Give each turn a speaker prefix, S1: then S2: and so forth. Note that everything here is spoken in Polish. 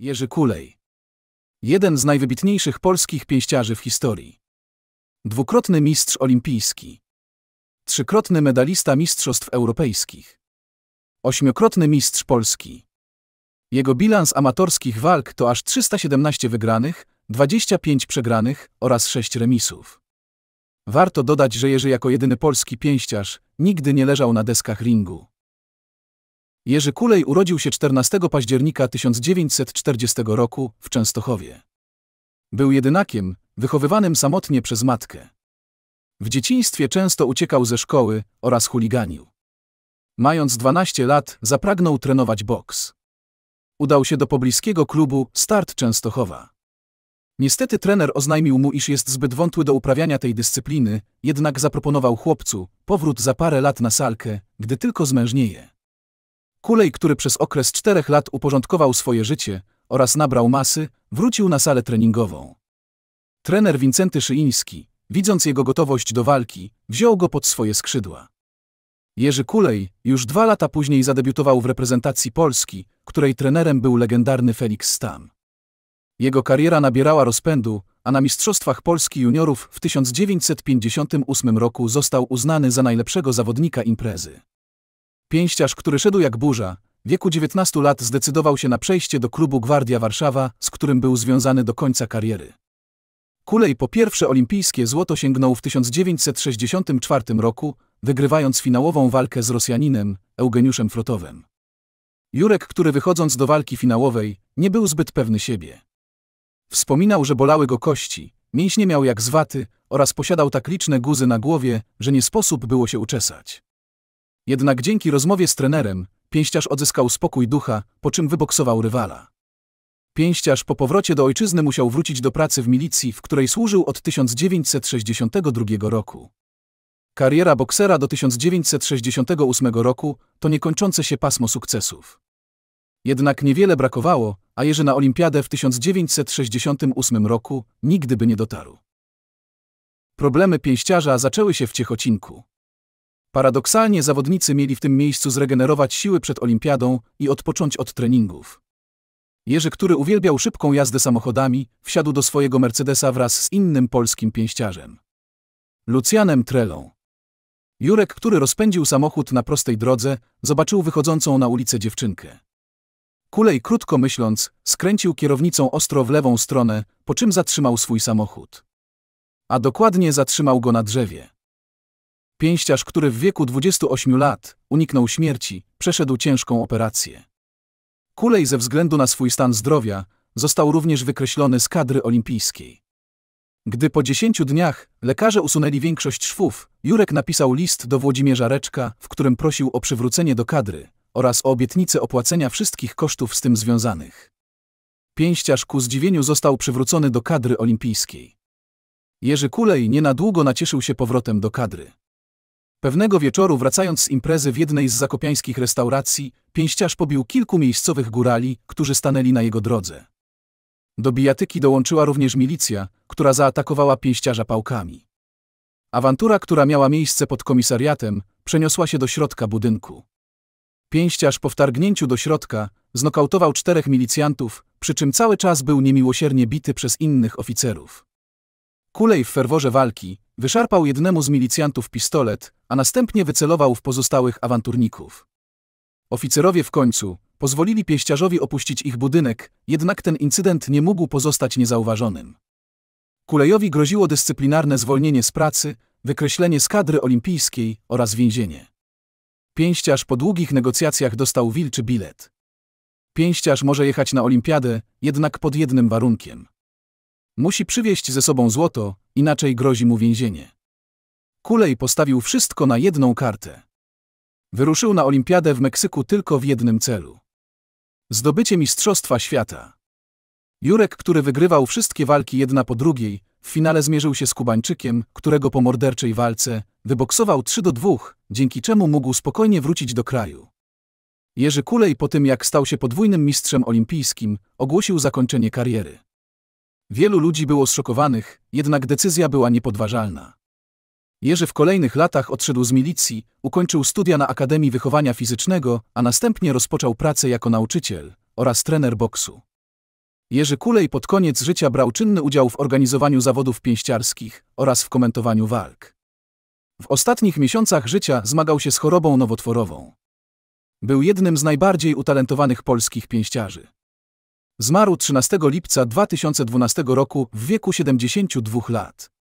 S1: Jerzy Kulej. Jeden z najwybitniejszych polskich pięściarzy w historii. Dwukrotny mistrz olimpijski. Trzykrotny medalista mistrzostw europejskich. Ośmiokrotny mistrz Polski. Jego bilans amatorskich walk to aż 317 wygranych, 25 przegranych oraz 6 remisów. Warto dodać, że Jerzy jako jedyny polski pięściarz nigdy nie leżał na deskach ringu. Jerzy Kulej urodził się 14 października 1940 roku w Częstochowie. Był jedynakiem, wychowywanym samotnie przez matkę. W dzieciństwie często uciekał ze szkoły oraz chuliganił. Mając 12 lat, zapragnął trenować boks. Udał się do pobliskiego klubu Start Częstochowa. Niestety trener oznajmił mu, iż jest zbyt wątły do uprawiania tej dyscypliny, jednak zaproponował chłopcu powrót za parę lat na salkę, gdy tylko zmężnieje. Kulej, który przez okres czterech lat uporządkował swoje życie oraz nabrał masy, wrócił na salę treningową. Trener Wincenty Szyński, widząc jego gotowość do walki, wziął go pod swoje skrzydła. Jerzy Kulej już dwa lata później zadebiutował w reprezentacji Polski, której trenerem był legendarny Felix Stam. Jego kariera nabierała rozpędu, a na Mistrzostwach Polski Juniorów w 1958 roku został uznany za najlepszego zawodnika imprezy. Pięściarz, który szedł jak burza, w wieku 19 lat zdecydował się na przejście do klubu Gwardia Warszawa, z którym był związany do końca kariery. Kulej po pierwsze olimpijskie złoto sięgnął w 1964 roku, wygrywając finałową walkę z Rosjaninem, Eugeniuszem Frotowem. Jurek, który wychodząc do walki finałowej, nie był zbyt pewny siebie. Wspominał, że bolały go kości, mięśnie miał jak zwaty, oraz posiadał tak liczne guzy na głowie, że nie sposób było się uczesać. Jednak dzięki rozmowie z trenerem, pięściarz odzyskał spokój ducha, po czym wyboksował rywala. Pięściarz po powrocie do ojczyzny musiał wrócić do pracy w milicji, w której służył od 1962 roku. Kariera boksera do 1968 roku to niekończące się pasmo sukcesów. Jednak niewiele brakowało, a Jerzy na olimpiadę w 1968 roku nigdy by nie dotarł. Problemy pięściarza zaczęły się w Ciechocinku. Paradoksalnie zawodnicy mieli w tym miejscu zregenerować siły przed olimpiadą i odpocząć od treningów. Jerzy, który uwielbiał szybką jazdę samochodami, wsiadł do swojego Mercedesa wraz z innym polskim pięściarzem. Lucjanem Trelą. Jurek, który rozpędził samochód na prostej drodze, zobaczył wychodzącą na ulicę dziewczynkę. Kulej, krótko myśląc, skręcił kierownicą ostro w lewą stronę, po czym zatrzymał swój samochód. A dokładnie zatrzymał go na drzewie. Pięściarz, który w wieku 28 lat uniknął śmierci, przeszedł ciężką operację. Kulej ze względu na swój stan zdrowia został również wykreślony z kadry olimpijskiej. Gdy po 10 dniach lekarze usunęli większość szwów, Jurek napisał list do Włodzimierza Reczka, w którym prosił o przywrócenie do kadry oraz o obietnicę opłacenia wszystkich kosztów z tym związanych. Pięściarz ku zdziwieniu został przywrócony do kadry olimpijskiej. Jerzy Kulej nie na długo nacieszył się powrotem do kadry. Pewnego wieczoru wracając z imprezy w jednej z zakopiańskich restauracji, pięściarz pobił kilku miejscowych górali, którzy stanęli na jego drodze. Do bijatyki dołączyła również milicja, która zaatakowała pięściarza pałkami. Awantura, która miała miejsce pod komisariatem, przeniosła się do środka budynku. Pięściarz po wtargnięciu do środka znokautował czterech milicjantów, przy czym cały czas był niemiłosiernie bity przez innych oficerów. Kulej w ferworze walki Wyszarpał jednemu z milicjantów pistolet, a następnie wycelował w pozostałych awanturników. Oficerowie w końcu pozwolili pieściarzowi opuścić ich budynek, jednak ten incydent nie mógł pozostać niezauważonym. Kulejowi groziło dyscyplinarne zwolnienie z pracy, wykreślenie z kadry olimpijskiej oraz więzienie. Pięściarz po długich negocjacjach dostał wilczy bilet. Pięściarz może jechać na olimpiadę, jednak pod jednym warunkiem. Musi przywieźć ze sobą złoto, inaczej grozi mu więzienie. Kulej postawił wszystko na jedną kartę. Wyruszył na olimpiadę w Meksyku tylko w jednym celu. Zdobycie Mistrzostwa Świata. Jurek, który wygrywał wszystkie walki jedna po drugiej, w finale zmierzył się z Kubańczykiem, którego po morderczej walce wyboksował 3 do 2, dzięki czemu mógł spokojnie wrócić do kraju. Jerzy Kulej po tym jak stał się podwójnym mistrzem olimpijskim, ogłosił zakończenie kariery. Wielu ludzi było zszokowanych, jednak decyzja była niepodważalna. Jerzy w kolejnych latach odszedł z milicji, ukończył studia na Akademii Wychowania Fizycznego, a następnie rozpoczął pracę jako nauczyciel oraz trener boksu. Jerzy Kulej pod koniec życia brał czynny udział w organizowaniu zawodów pięściarskich oraz w komentowaniu walk. W ostatnich miesiącach życia zmagał się z chorobą nowotworową. Był jednym z najbardziej utalentowanych polskich pięściarzy. Zmarł 13 lipca 2012 roku w wieku 72 lat.